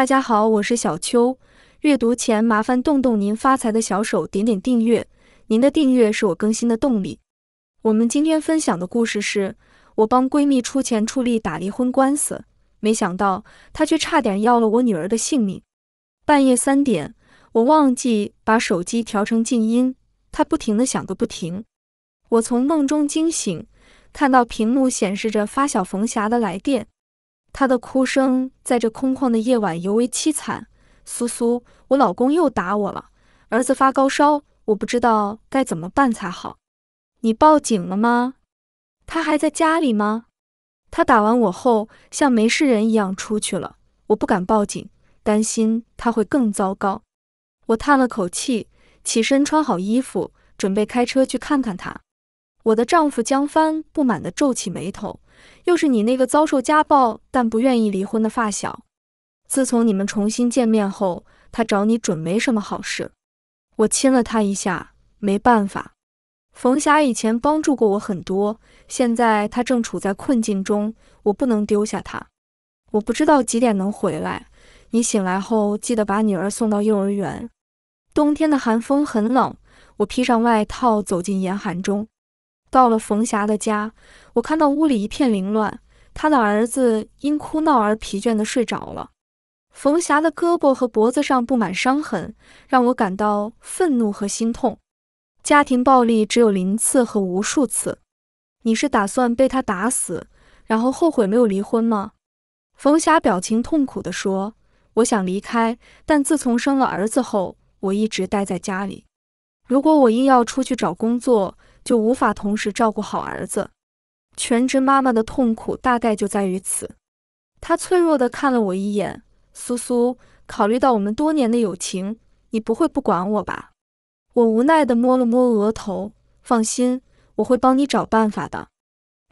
大家好，我是小秋。阅读前麻烦动动您发财的小手，点点订阅。您的订阅是我更新的动力。我们今天分享的故事是：我帮闺蜜出钱出力打离婚官司，没想到她却差点要了我女儿的性命。半夜三点，我忘记把手机调成静音，她不停的响个不停。我从梦中惊醒，看到屏幕显示着发小冯霞的来电。她的哭声在这空旷的夜晚尤为凄惨。苏苏，我老公又打我了，儿子发高烧，我不知道该怎么办才好。你报警了吗？他还在家里吗？他打完我后像没事人一样出去了。我不敢报警，担心他会更糟糕。我叹了口气，起身穿好衣服，准备开车去看看他。我的丈夫江帆不满地皱起眉头。又是你那个遭受家暴但不愿意离婚的发小。自从你们重新见面后，他找你准没什么好事。我亲了他一下，没办法。冯霞以前帮助过我很多，现在他正处在困境中，我不能丢下他。我不知道几点能回来，你醒来后记得把女儿送到幼儿园。冬天的寒风很冷，我披上外套走进严寒中。到了冯霞的家，我看到屋里一片凌乱，她的儿子因哭闹而疲倦地睡着了。冯霞的胳膊和脖子上布满伤痕，让我感到愤怒和心痛。家庭暴力只有零次和无数次。你是打算被他打死，然后后悔没有离婚吗？冯霞表情痛苦地说：“我想离开，但自从生了儿子后，我一直待在家里。如果我硬要出去找工作。”就无法同时照顾好儿子，全职妈妈的痛苦大概就在于此。她脆弱地看了我一眼，苏苏，考虑到我们多年的友情，你不会不管我吧？我无奈地摸了摸额头，放心，我会帮你找办法的。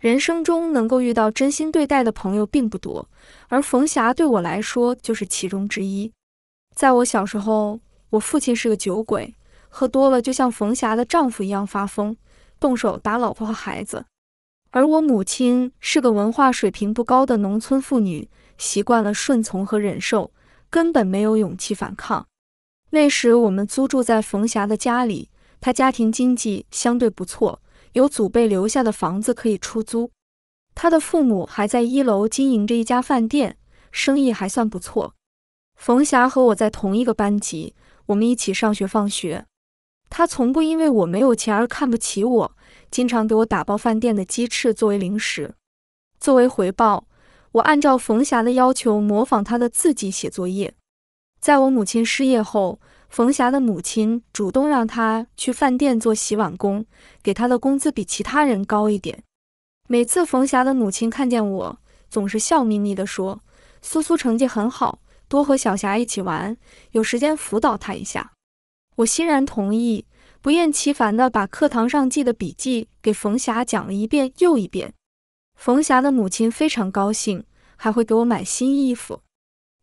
人生中能够遇到真心对待的朋友并不多，而冯霞对我来说就是其中之一。在我小时候，我父亲是个酒鬼，喝多了就像冯霞的丈夫一样发疯。动手打老婆和孩子，而我母亲是个文化水平不高的农村妇女，习惯了顺从和忍受，根本没有勇气反抗。那时我们租住在冯霞的家里，她家庭经济相对不错，有祖辈留下的房子可以出租，她的父母还在一楼经营着一家饭店，生意还算不错。冯霞和我在同一个班级，我们一起上学放学。他从不因为我没有钱而看不起我，经常给我打包饭店的鸡翅作为零食。作为回报，我按照冯霞的要求模仿她的字迹写作业。在我母亲失业后，冯霞的母亲主动让她去饭店做洗碗工，给她的工资比其他人高一点。每次冯霞的母亲看见我，总是笑眯眯地说：“苏苏成绩很好，多和小霞一起玩，有时间辅导她一下。”我欣然同意，不厌其烦地把课堂上记的笔记给冯霞讲了一遍又一遍。冯霞的母亲非常高兴，还会给我买新衣服。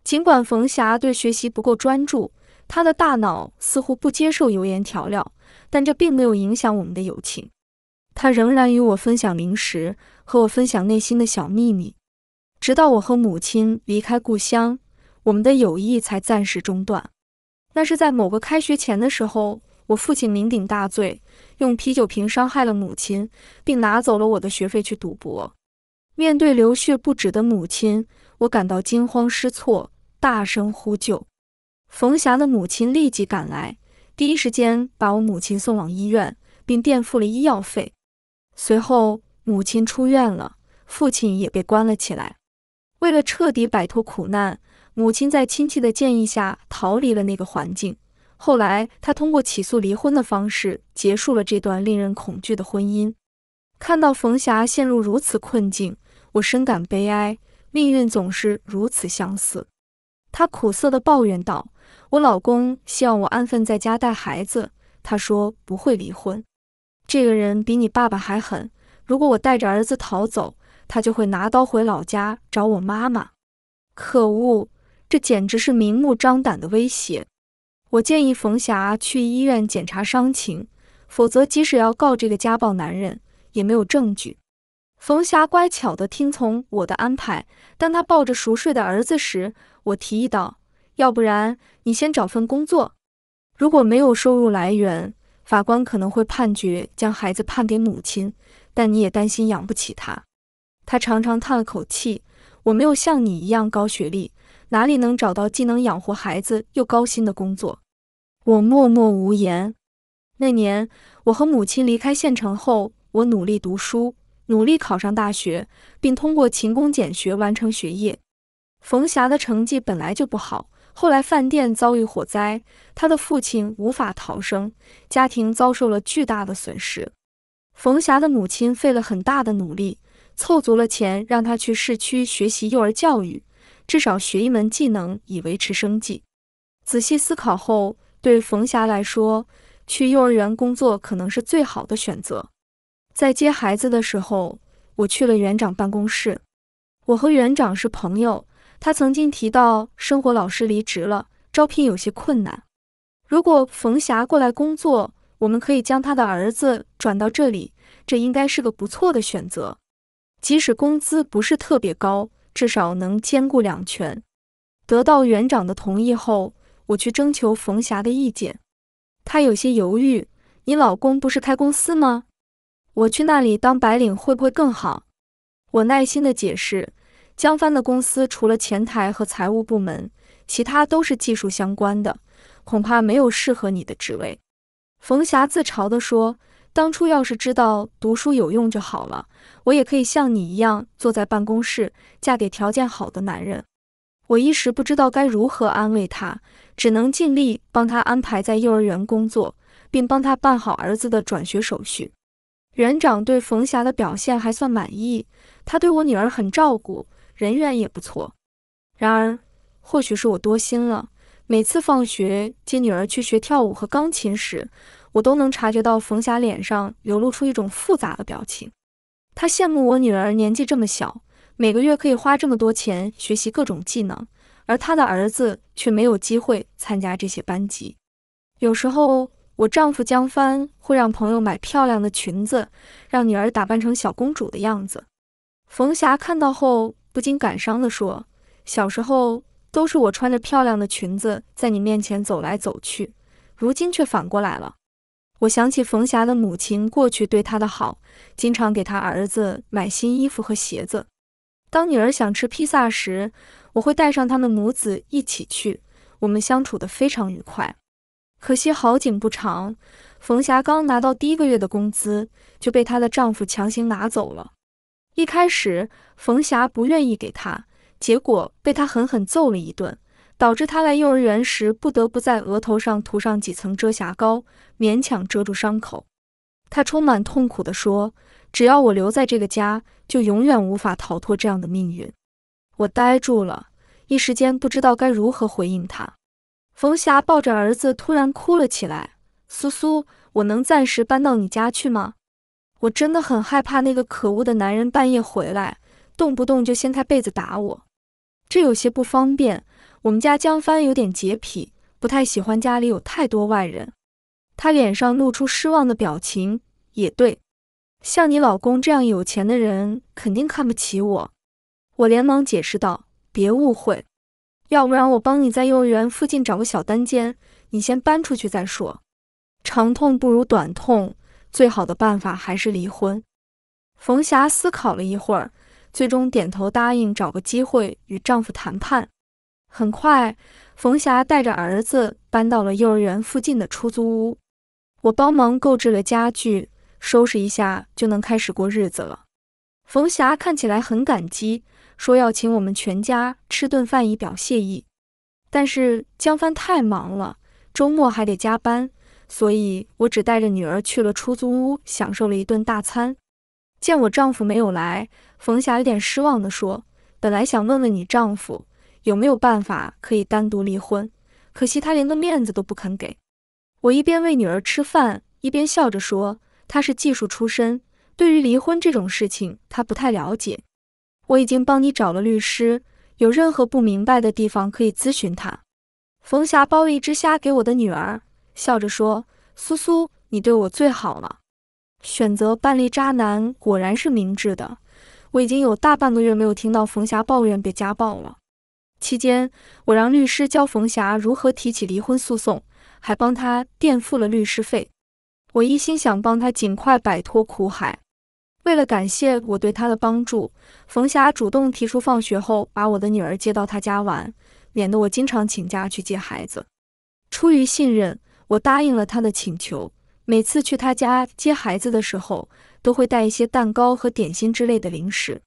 尽管冯霞对学习不够专注，她的大脑似乎不接受油盐调料，但这并没有影响我们的友情。她仍然与我分享零食，和我分享内心的小秘密。直到我和母亲离开故乡，我们的友谊才暂时中断。那是在某个开学前的时候，我父亲酩酊大醉，用啤酒瓶伤害了母亲，并拿走了我的学费去赌博。面对流血不止的母亲，我感到惊慌失措，大声呼救。冯霞的母亲立即赶来，第一时间把我母亲送往医院，并垫付了医药费。随后，母亲出院了，父亲也被关了起来。为了彻底摆脱苦难。母亲在亲戚的建议下逃离了那个环境。后来，她通过起诉离婚的方式结束了这段令人恐惧的婚姻。看到冯霞陷入如此困境，我深感悲哀。命运总是如此相似。她苦涩地抱怨道：“我老公希望我安分在家带孩子，他说不会离婚。这个人比你爸爸还狠。如果我带着儿子逃走，他就会拿刀回老家找我妈妈。可恶！”这简直是明目张胆的威胁！我建议冯霞去医院检查伤情，否则即使要告这个家暴男人，也没有证据。冯霞乖巧地听从我的安排。当她抱着熟睡的儿子时，我提议道：“要不然你先找份工作，如果没有收入来源，法官可能会判决将孩子判给母亲。但你也担心养不起他。”她长长叹了口气：“我没有像你一样高学历。”哪里能找到既能养活孩子又高薪的工作？我默默无言。那年，我和母亲离开县城后，我努力读书，努力考上大学，并通过勤工俭学完成学业。冯霞的成绩本来就不好，后来饭店遭遇火灾，她的父亲无法逃生，家庭遭受了巨大的损失。冯霞的母亲费了很大的努力，凑足了钱，让她去市区学习幼儿教育。至少学一门技能以维持生计。仔细思考后，对冯霞来说，去幼儿园工作可能是最好的选择。在接孩子的时候，我去了园长办公室。我和园长是朋友，他曾经提到生活老师离职了，招聘有些困难。如果冯霞过来工作，我们可以将她的儿子转到这里，这应该是个不错的选择，即使工资不是特别高。至少能兼顾两全。得到园长的同意后，我去征求冯霞的意见。她有些犹豫：“你老公不是开公司吗？我去那里当白领会不会更好？”我耐心地解释：“江帆的公司除了前台和财务部门，其他都是技术相关的，恐怕没有适合你的职位。”冯霞自嘲地说。当初要是知道读书有用就好了，我也可以像你一样坐在办公室，嫁给条件好的男人。我一时不知道该如何安慰他，只能尽力帮他安排在幼儿园工作，并帮他办好儿子的转学手续。园长对冯霞的表现还算满意，她对我女儿很照顾，人缘也不错。然而，或许是我多心了，每次放学接女儿去学跳舞和钢琴时，我都能察觉到冯霞脸上流露出一种复杂的表情。她羡慕我女儿年纪这么小，每个月可以花这么多钱学习各种技能，而她的儿子却没有机会参加这些班级。有时候，我丈夫江帆会让朋友买漂亮的裙子，让女儿打扮成小公主的样子。冯霞看到后不禁感伤地说：“小时候都是我穿着漂亮的裙子在你面前走来走去，如今却反过来了。”我想起冯霞的母亲过去对她的好，经常给她儿子买新衣服和鞋子。当女儿想吃披萨时，我会带上他们母子一起去，我们相处得非常愉快。可惜好景不长，冯霞刚拿到第一个月的工资，就被她的丈夫强行拿走了。一开始冯霞不愿意给他，结果被他狠狠揍了一顿。导致他来幼儿园时不得不在额头上涂上几层遮瑕膏，勉强遮住伤口。他充满痛苦地说：“只要我留在这个家，就永远无法逃脱这样的命运。”我呆住了，一时间不知道该如何回应他。冯霞抱着儿子突然哭了起来：“苏苏，我能暂时搬到你家去吗？我真的很害怕那个可恶的男人半夜回来，动不动就掀开被子打我，这有些不方便。”我们家江帆有点洁癖，不太喜欢家里有太多外人。他脸上露出失望的表情。也对，像你老公这样有钱的人，肯定看不起我。我连忙解释道：“别误会，要不然我帮你在幼儿园附近找个小单间，你先搬出去再说。长痛不如短痛，最好的办法还是离婚。”冯霞思考了一会儿，最终点头答应，找个机会与丈夫谈判。很快，冯霞带着儿子搬到了幼儿园附近的出租屋。我帮忙购置了家具，收拾一下就能开始过日子了。冯霞看起来很感激，说要请我们全家吃顿饭以表谢意。但是江帆太忙了，周末还得加班，所以我只带着女儿去了出租屋，享受了一顿大餐。见我丈夫没有来，冯霞有点失望地说：“本来想问问你丈夫。”有没有办法可以单独离婚？可惜他连个面子都不肯给我。一边喂女儿吃饭，一边笑着说：“他是技术出身，对于离婚这种事情他不太了解。我已经帮你找了律师，有任何不明白的地方可以咨询他。”冯霞包了一只虾给我的女儿，笑着说：“苏苏，你对我最好了。选择半立渣男果然是明智的。我已经有大半个月没有听到冯霞抱怨被家暴了。”期间，我让律师教冯霞如何提起离婚诉讼，还帮她垫付了律师费。我一心想帮她尽快摆脱苦海。为了感谢我对她的帮助，冯霞主动提出放学后把我的女儿接到她家玩，免得我经常请假去接孩子。出于信任，我答应了他的请求。每次去他家接孩子的时候，都会带一些蛋糕和点心之类的零食。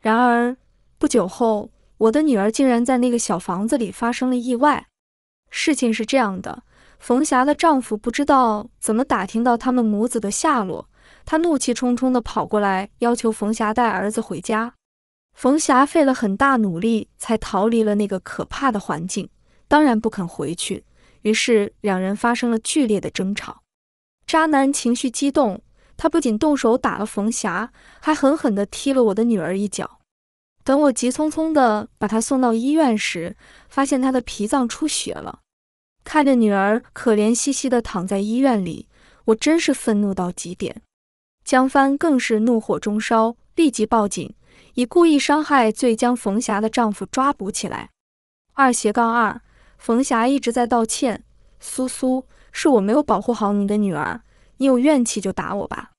然而不久后。我的女儿竟然在那个小房子里发生了意外。事情是这样的，冯霞的丈夫不知道怎么打听到他们母子的下落，他怒气冲冲地跑过来，要求冯霞带儿子回家。冯霞费了很大努力才逃离了那个可怕的环境，当然不肯回去。于是两人发生了剧烈的争吵。渣男情绪激动，他不仅动手打了冯霞，还狠狠地踢了我的女儿一脚。等我急匆匆地把她送到医院时，发现她的脾脏出血了。看着女儿可怜兮兮地躺在医院里，我真是愤怒到极点。江帆更是怒火中烧，立即报警，以故意伤害罪将冯霞的丈夫抓捕起来。二斜杠二，冯霞一直在道歉：“苏苏，是我没有保护好你的女儿，你有怨气就打我吧。”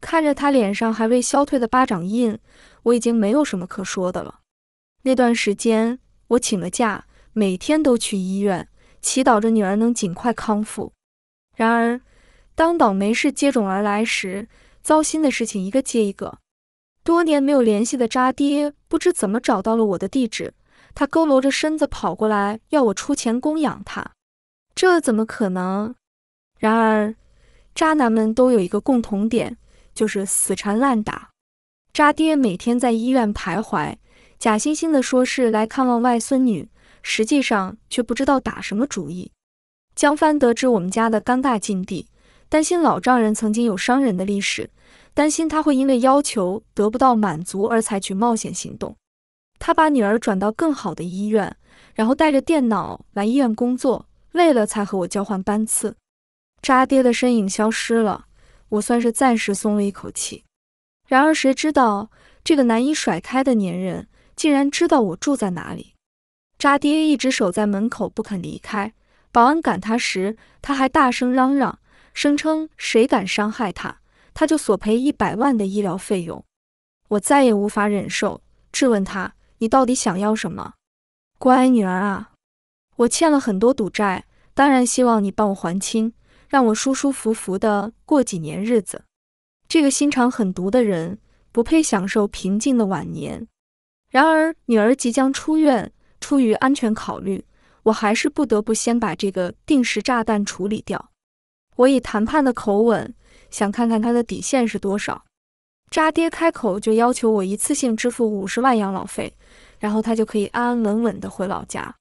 看着她脸上还未消退的巴掌印。我已经没有什么可说的了。那段时间，我请了假，每天都去医院，祈祷着女儿能尽快康复。然而，当倒霉事接踵而来时，糟心的事情一个接一个。多年没有联系的渣爹不知怎么找到了我的地址，他佝偻着身子跑过来，要我出钱供养他。这怎么可能？然而，渣男们都有一个共同点，就是死缠烂打。渣爹每天在医院徘徊，假惺惺地说是来看望外孙女，实际上却不知道打什么主意。江帆得知我们家的尴尬境地，担心老丈人曾经有伤人的历史，担心他会因为要求得不到满足而采取冒险行动。他把女儿转到更好的医院，然后带着电脑来医院工作，累了才和我交换班次。渣爹的身影消失了，我算是暂时松了一口气。然而，谁知道这个难以甩开的粘人，竟然知道我住在哪里？渣爹一直守在门口不肯离开。保安赶他时，他还大声嚷嚷，声称谁敢伤害他，他就索赔一百万的医疗费用。我再也无法忍受，质问他：“你到底想要什么？”“乖女儿啊，我欠了很多赌债，当然希望你帮我还清，让我舒舒服服的过几年日子。”这个心肠狠毒的人不配享受平静的晚年。然而，女儿即将出院，出于安全考虑，我还是不得不先把这个定时炸弹处理掉。我以谈判的口吻，想看看他的底线是多少。渣爹开口就要求我一次性支付五十万养老费，然后他就可以安安稳稳的回老家。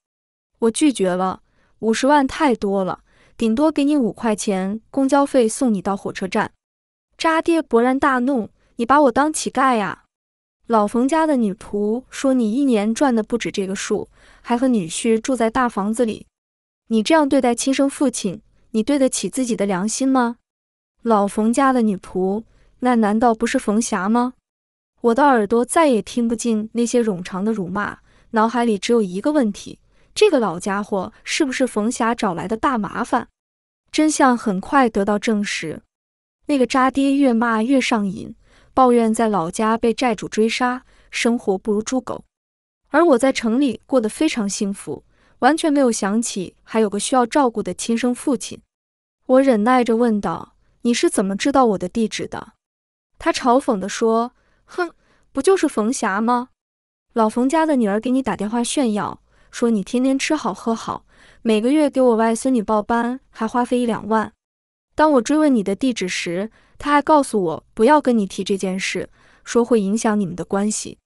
我拒绝了，五十万太多了，顶多给你五块钱公交费送你到火车站。渣爹勃然大怒，你把我当乞丐呀！老冯家的女仆说，你一年赚的不止这个数，还和女婿住在大房子里。你这样对待亲生父亲，你对得起自己的良心吗？老冯家的女仆，那难道不是冯霞吗？我的耳朵再也听不进那些冗长的辱骂，脑海里只有一个问题：这个老家伙是不是冯霞找来的大麻烦？真相很快得到证实。那个渣爹越骂越上瘾，抱怨在老家被债主追杀，生活不如猪狗。而我在城里过得非常幸福，完全没有想起还有个需要照顾的亲生父亲。我忍耐着问道：“你是怎么知道我的地址的？”他嘲讽地说：“哼，不就是冯霞吗？老冯家的女儿给你打电话炫耀，说你天天吃好喝好，每个月给我外孙女报班还花费一两万。”当我追问你的地址时，他还告诉我不要跟你提这件事，说会影响你们的关系。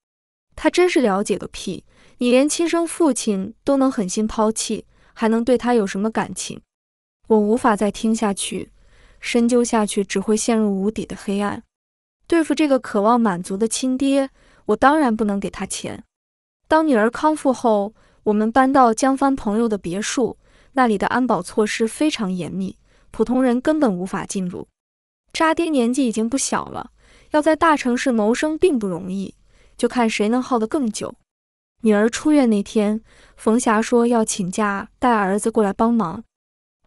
他真是了解个屁！你连亲生父亲都能狠心抛弃，还能对他有什么感情？我无法再听下去，深究下去只会陷入无底的黑暗。对付这个渴望满足的亲爹，我当然不能给他钱。当女儿康复后，我们搬到江帆朋友的别墅，那里的安保措施非常严密。普通人根本无法进入。渣爹年纪已经不小了，要在大城市谋生并不容易，就看谁能耗得更久。女儿出院那天，冯霞说要请假带儿子过来帮忙，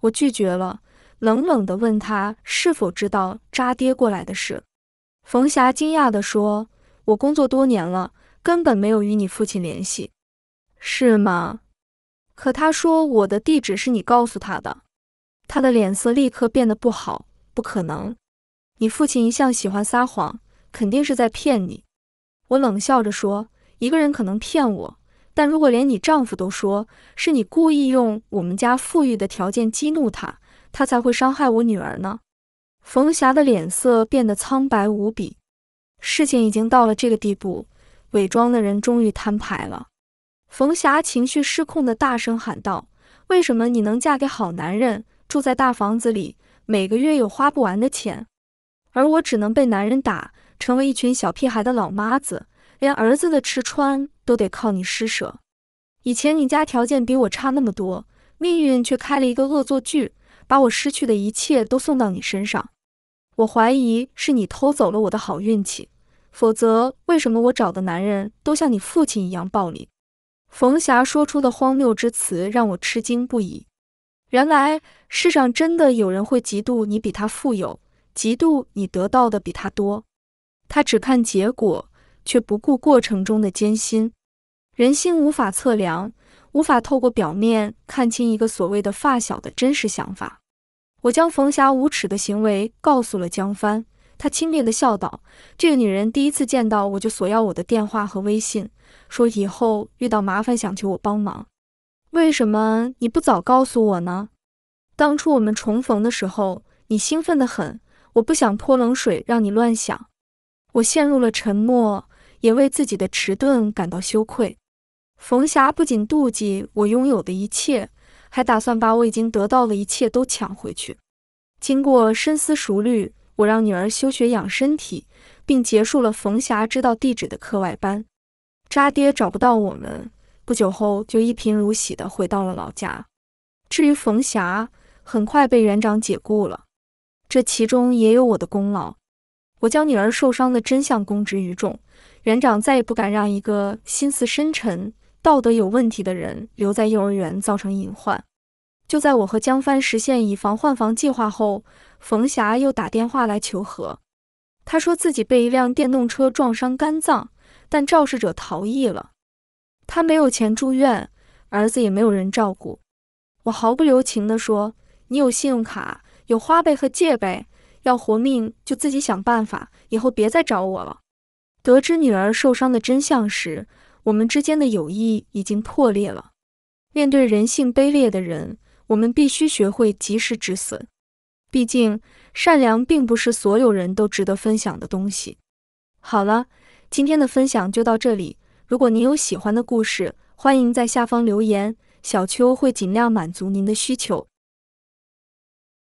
我拒绝了，冷冷地问他是否知道渣爹过来的事。冯霞惊讶地说：“我工作多年了，根本没有与你父亲联系，是吗？可他说我的地址是你告诉他的。”他的脸色立刻变得不好。不可能，你父亲一向喜欢撒谎，肯定是在骗你。我冷笑着说：“一个人可能骗我，但如果连你丈夫都说是你故意用我们家富裕的条件激怒他，他才会伤害我女儿呢？”冯霞的脸色变得苍白无比。事情已经到了这个地步，伪装的人终于摊牌了。冯霞情绪失控的大声喊道：“为什么你能嫁给好男人？”住在大房子里，每个月有花不完的钱，而我只能被男人打，成为一群小屁孩的老妈子，连儿子的吃穿都得靠你施舍。以前你家条件比我差那么多，命运却开了一个恶作剧，把我失去的一切都送到你身上。我怀疑是你偷走了我的好运气，否则为什么我找的男人都像你父亲一样暴力？冯霞说出的荒谬之词让我吃惊不已。原来世上真的有人会嫉妒你比他富有，嫉妒你得到的比他多。他只看结果，却不顾过程中的艰辛。人心无法测量，无法透过表面看清一个所谓的发小的真实想法。我将冯霞无耻的行为告诉了江帆，他轻蔑地笑道：“这个女人第一次见到我就索要我的电话和微信，说以后遇到麻烦想求我帮忙。”为什么你不早告诉我呢？当初我们重逢的时候，你兴奋得很。我不想泼冷水，让你乱想。我陷入了沉默，也为自己的迟钝感到羞愧。冯霞不仅妒忌我拥有的一切，还打算把我已经得到的一切都抢回去。经过深思熟虑，我让女儿休学养身体，并结束了冯霞知道地址的课外班。渣爹找不到我们。不久后，就一贫如洗的回到了老家。至于冯霞，很快被园长解雇了。这其中也有我的功劳。我将女儿受伤的真相公之于众，园长再也不敢让一个心思深沉、道德有问题的人留在幼儿园，造成隐患。就在我和江帆实现以房换房计划后，冯霞又打电话来求和。她说自己被一辆电动车撞伤肝脏，但肇事者逃逸了。他没有钱住院，儿子也没有人照顾。我毫不留情地说：“你有信用卡，有花呗和借呗，要活命就自己想办法，以后别再找我了。”得知女儿受伤的真相时，我们之间的友谊已经破裂了。面对人性卑劣的人，我们必须学会及时止损。毕竟，善良并不是所有人都值得分享的东西。好了，今天的分享就到这里。如果您有喜欢的故事，欢迎在下方留言，小秋会尽量满足您的需求。